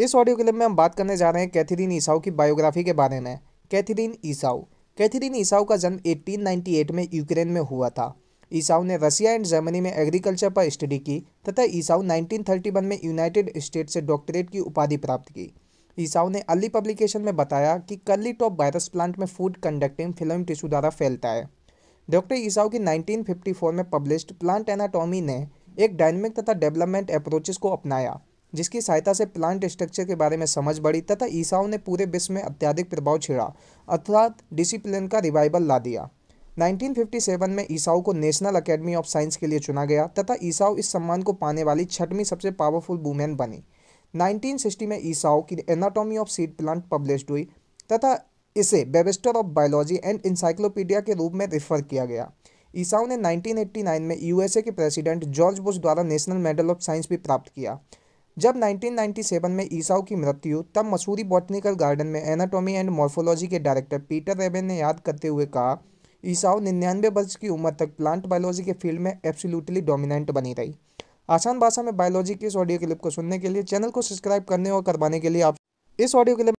इस audio clip में हम बात करने जा रहे हैं कैथरीन ईसाओ की बायोग्राफी के बारे में कैथरीन ईसाऊ कैथरीन ईसाऊ का जन्म 1898 में यूक्रेन में हुआ था ईसाओ ने रसिया एंड जर्मनी में एग्रीकल्चर पर स्टडी की तथा ईसाऊ 1931 में यूनाइटेड स्टेट से डॉक्टरेट की उपाधि प्राप्त की ईसाओ ने अली पब्लिकेशन में बताया कि कर्ली टॉप वायरस प्लांट में फूड कंडक्टिंग फिल्म टिश्यू द्वारा फैलता है डॉक्टर ईसाओ की 1954 में पब्लिश्ड प्लांट एनाटॉमी ने एक डायनेमिक तथा डेवलपमेंट अप्रोचेस को अपनाया जिसकी सहायता से प्लांट स्ट्रक्चर के बारे में समझ बढ़ी तथा ईसाओं ने पूरे विश्व में अत्याधिक प्रभाव छिड़ा अर्थात डिसिप्लिन का रिवाइवल ला दिया 1957 में ईसाओ को नेशनल अकेडमी ऑफ साइंस के लिए चुना गया तथा ईसाओ इस सम्मान को पाने वाली छठवीं सबसे पावरफुल वूमेन बनी 1960 में ईसाओ की anatomy of seed plant publish हुई तथा इसे Webster of biology and encyclopedia के रूप में रेफर किया गया ईसाओ ने 1989 में यूएसए के प्रेसिडेंट जॉर्ज बुश द्वारा नेशनल मेडल ऑफ साइंस भी प्राप्त किया जब 1997 में ईसाओ की मृत्यु तब मसूरी बॉटनिकल गार्डन में एनाटॉमी एंड मॉर्फोलॉजी के डायरेक्टर पीटर रेबेन ने याद करते हुए कहा ईसाओ निन्यानवे वर्ष की उम्र तक प्लांट बायोलॉजी के फील्ड में एब्सोल्युटली डोमिनेंट बनी रही आसान भाषा में बायोलॉजी के इस ऑडियो क्लिप को सुनने के लिए चैनल को सब्सक्राइब करने और करवाने के लिए आप इस ऑडियो क्लिप